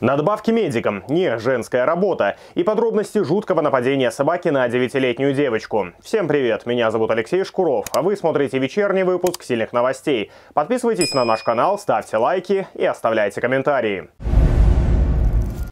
Надбавки медикам – не женская работа. И подробности жуткого нападения собаки на девятилетнюю девочку. Всем привет, меня зовут Алексей Шкуров, а вы смотрите вечерний выпуск «Сильных новостей». Подписывайтесь на наш канал, ставьте лайки и оставляйте комментарии.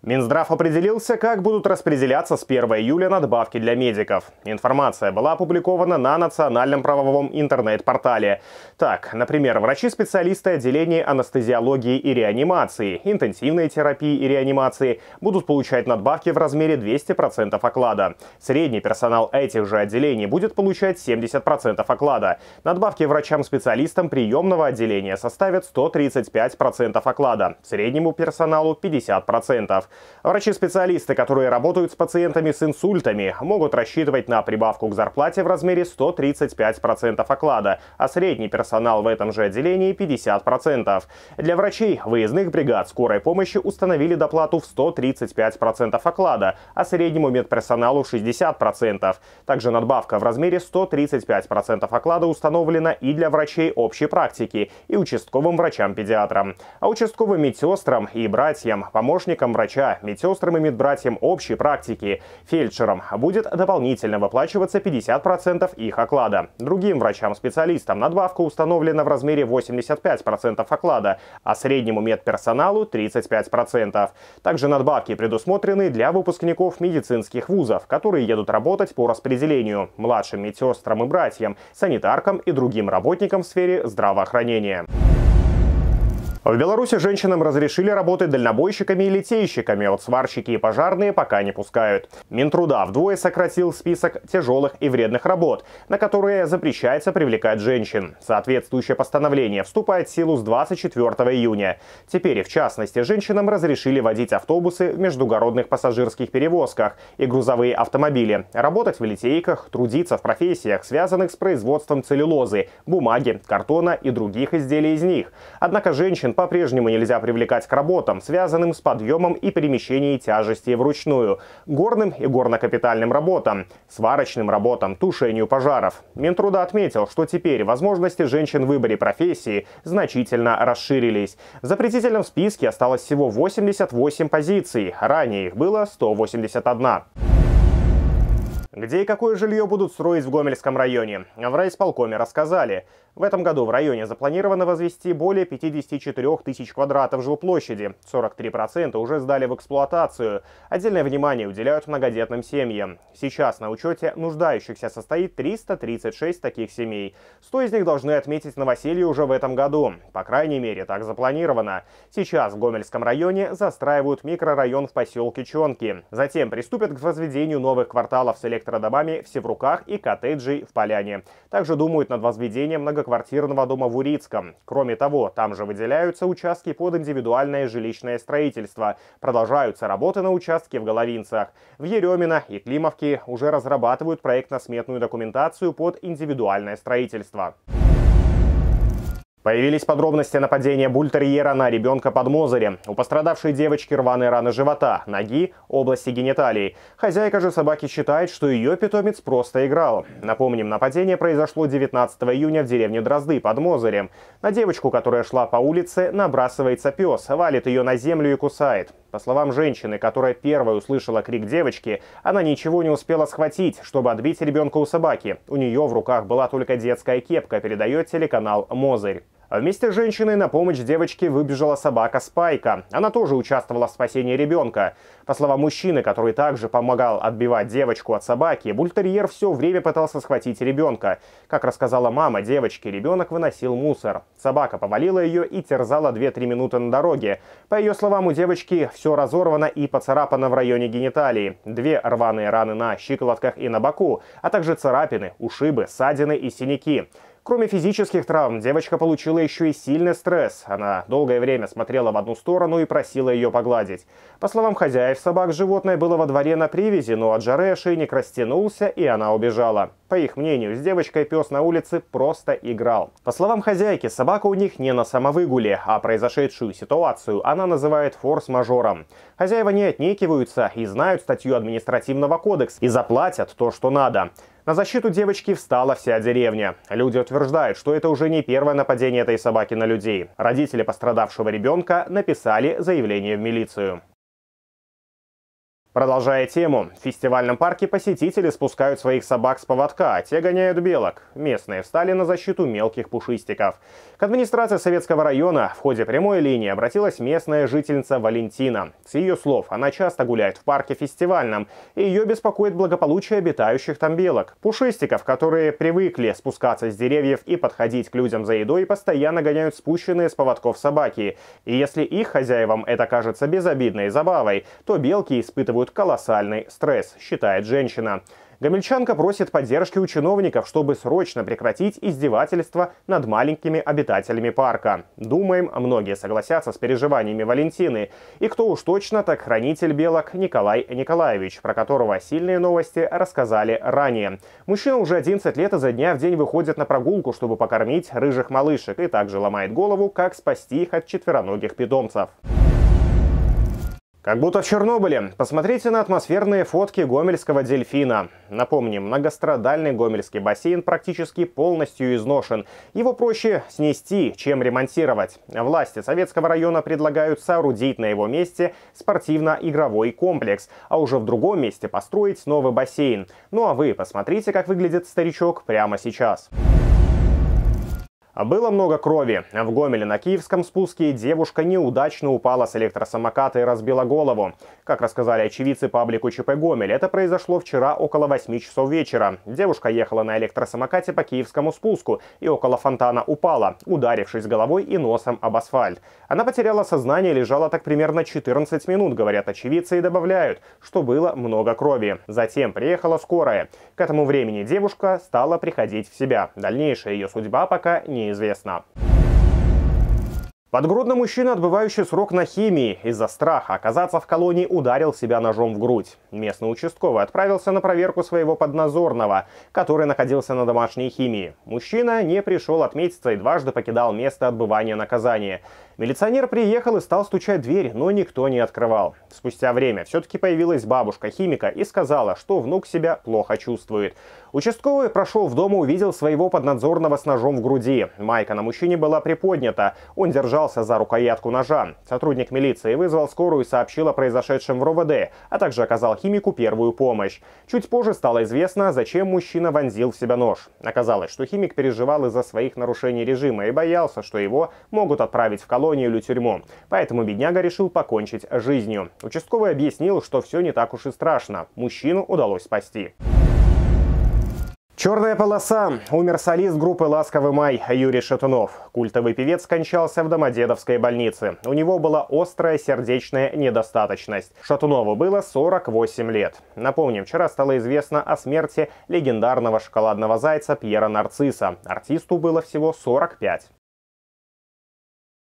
Минздрав определился, как будут распределяться с 1 июля надбавки для медиков. Информация была опубликована на национальном правовом интернет-портале. Так, например, врачи-специалисты отделений анестезиологии и реанимации, интенсивной терапии и реанимации будут получать надбавки в размере 200% оклада. Средний персонал этих же отделений будет получать 70% оклада. Надбавки врачам-специалистам приемного отделения составят 135% оклада, среднему персоналу 50%. Врачи-специалисты, которые работают с пациентами с инсультами, могут рассчитывать на прибавку к зарплате в размере 135% оклада, а средний персонал в этом же отделении 50%. Для врачей выездных бригад скорой помощи установили доплату в 135% оклада, а среднему медперсоналу 60%. Также надбавка в размере 135% оклада установлена и для врачей общей практики, и участковым врачам-педиатрам. А участковым медсестрам и братьям, помощникам врача врача. Медсестрам и медбратьям общей практики, фельдшерам, будет дополнительно выплачиваться 50% их оклада. Другим врачам-специалистам надбавка установлена в размере 85% оклада, а среднему медперсоналу 35%. Также надбавки предусмотрены для выпускников медицинских вузов, которые едут работать по распределению, младшим медсестрам и братьям, санитаркам и другим работникам в сфере здравоохранения. В Беларуси женщинам разрешили работать дальнобойщиками и литейщиками, вот сварщики и пожарные пока не пускают. Минтруда вдвое сократил список тяжелых и вредных работ, на которые запрещается привлекать женщин. Соответствующее постановление вступает в силу с 24 июня. Теперь, в частности, женщинам разрешили водить автобусы в междугородных пассажирских перевозках и грузовые автомобили, работать в литейках, трудиться в профессиях, связанных с производством целлюлозы, бумаги, картона и других изделий из них. Однако женщин по-прежнему нельзя привлекать к работам, связанным с подъемом и перемещением тяжести вручную, горным и горно-капитальным работам, сварочным работам, тушению пожаров. Минтруда отметил, что теперь возможности женщин в выборе профессии значительно расширились. В запретительном списке осталось всего 88 позиций, ранее их было 181. Где и какое жилье будут строить в Гомельском районе? В райисполкоме рассказали. В этом году в районе запланировано возвести более 54 тысяч квадратов жилплощади. 43% уже сдали в эксплуатацию. Отдельное внимание уделяют многодетным семьям. Сейчас на учете нуждающихся состоит 336 таких семей. 100 из них должны отметить новоселье уже в этом году. По крайней мере, так запланировано. Сейчас в Гомельском районе застраивают микрорайон в поселке Чонки. Затем приступят к возведению новых кварталов с электродомами в Севруках и коттеджей в Поляне. Также думают над возведением много многоквартирного дома в Урицком. Кроме того, там же выделяются участки под индивидуальное жилищное строительство. Продолжаются работы на участке в Головинцах. В Еремина и Климовке уже разрабатывают проектно-сметную документацию под индивидуальное строительство. Появились подробности нападения бультерьера на ребенка под Мозырем. У пострадавшей девочки рваные раны живота, ноги, области гениталий. Хозяйка же собаки считает, что ее питомец просто играл. Напомним, нападение произошло 19 июня в деревне Дрозды под Мозырем. На девочку, которая шла по улице, набрасывается пес, валит ее на землю и кусает. По словам женщины, которая первой услышала крик девочки, она ничего не успела схватить, чтобы отбить ребенка у собаки. У нее в руках была только детская кепка, передает телеканал «Мозырь». А вместе с женщиной на помощь девочке выбежала собака Спайка. Она тоже участвовала в спасении ребенка. По словам мужчины, который также помогал отбивать девочку от собаки, бультерьер все время пытался схватить ребенка. Как рассказала мама девочки, ребенок выносил мусор. Собака повалила ее и терзала 2-3 минуты на дороге. По ее словам, у девочки все разорвано и поцарапано в районе гениталии. Две рваные раны на щиколотках и на боку, а также царапины, ушибы, ссадины и синяки. Кроме физических травм, девочка получила еще и сильный стресс. Она долгое время смотрела в одну сторону и просила ее погладить. По словам хозяев собак, животное было во дворе на привязи, но от жары ошейник растянулся, и она убежала. По их мнению, с девочкой пес на улице просто играл. По словам хозяйки, собака у них не на самовыгуле, а произошедшую ситуацию она называет форс-мажором. Хозяева не отнекиваются и знают статью административного кодекса и заплатят то, что надо. На защиту девочки встала вся деревня. Люди утверждают, что это уже не первое нападение этой собаки на людей. Родители пострадавшего ребенка написали заявление в милицию. Продолжая тему, в фестивальном парке посетители спускают своих собак с поводка, а те гоняют белок. Местные встали на защиту мелких пушистиков. К администрации Советского района в ходе прямой линии обратилась местная жительница Валентина. С ее слов, она часто гуляет в парке фестивальном, и ее беспокоит благополучие обитающих там белок. Пушистиков, которые привыкли спускаться с деревьев и подходить к людям за едой, постоянно гоняют спущенные с поводков собаки. И если их хозяевам это кажется безобидной забавой, то белки испытывают испытывают колоссальный стресс, считает женщина. Гамильчанка просит поддержки у чиновников, чтобы срочно прекратить издевательство над маленькими обитателями парка. Думаем, многие согласятся с переживаниями Валентины. И кто уж точно, так хранитель белок Николай Николаевич, про которого сильные новости рассказали ранее. Мужчина уже 11 лет изо дня в день выходит на прогулку, чтобы покормить рыжих малышек, и также ломает голову, как спасти их от четвероногих питомцев. Как будто в Чернобыле. Посмотрите на атмосферные фотки гомельского дельфина. Напомним, многострадальный гомельский бассейн практически полностью изношен. Его проще снести, чем ремонтировать. Власти советского района предлагают соорудить на его месте спортивно-игровой комплекс, а уже в другом месте построить новый бассейн. Ну а вы посмотрите, как выглядит старичок прямо сейчас. А было много крови. В Гомеле на Киевском спуске девушка неудачно упала с электросамоката и разбила голову. Как рассказали очевидцы паблику ЧП «Гомель», это произошло вчера около 8 часов вечера. Девушка ехала на электросамокате по Киевскому спуску и около фонтана упала, ударившись головой и носом об асфальт. Она потеряла сознание и лежала так примерно 14 минут, говорят очевидцы и добавляют, что было много крови. Затем приехала скорая. К этому времени девушка стала приходить в себя. Дальнейшая ее судьба пока не неизвестно. Подгрудно мужчина, отбывающий срок на химии, из-за страха оказаться в колонии ударил себя ножом в грудь. Местный участковый отправился на проверку своего подназорного, который находился на домашней химии. Мужчина не пришел отметиться и дважды покидал место отбывания наказания. Милиционер приехал и стал стучать в дверь, но никто не открывал. Спустя время все-таки появилась бабушка химика и сказала, что внук себя плохо чувствует. Участковый прошел в дом и увидел своего поднадзорного с ножом в груди. Майка на мужчине была приподнята. Он держал держался за рукоятку ножа. Сотрудник милиции вызвал скорую и сообщил о произошедшем в РОВД, а также оказал химику первую помощь. Чуть позже стало известно, зачем мужчина вонзил в себя нож. Оказалось, что химик переживал из-за своих нарушений режима и боялся, что его могут отправить в колонию или тюрьму. Поэтому бедняга решил покончить жизнью. Участковый объяснил, что все не так уж и страшно. Мужчину удалось спасти. Черная полоса. Умер солист группы «Ласковый май» Юрий Шатунов. Культовый певец скончался в Домодедовской больнице. У него была острая сердечная недостаточность. Шатунову было 48 лет. Напомним, вчера стало известно о смерти легендарного шоколадного зайца Пьера Нарцисса. Артисту было всего 45.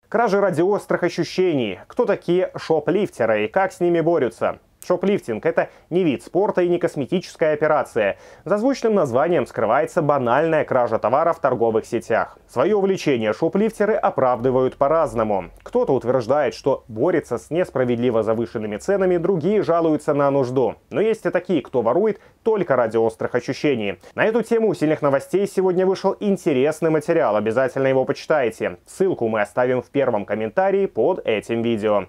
Кражи ради острых ощущений. Кто такие шоплифтеры и как с ними борются? Шоплифтинг – это не вид спорта и не косметическая операция. За звучным названием скрывается банальная кража товара в торговых сетях. Свое увлечение шоплифтеры оправдывают по-разному. Кто-то утверждает, что борется с несправедливо завышенными ценами, другие жалуются на нужду. Но есть и такие, кто ворует только ради острых ощущений. На эту тему у сильных новостей сегодня вышел интересный материал, обязательно его почитайте. Ссылку мы оставим в первом комментарии под этим видео.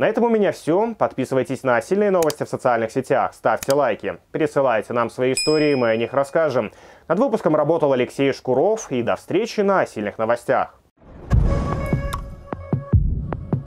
На этом у меня все. Подписывайтесь на сильные новости в социальных сетях, ставьте лайки, присылайте нам свои истории, мы о них расскажем. Над выпуском работал Алексей Шкуров, и до встречи на сильных новостях.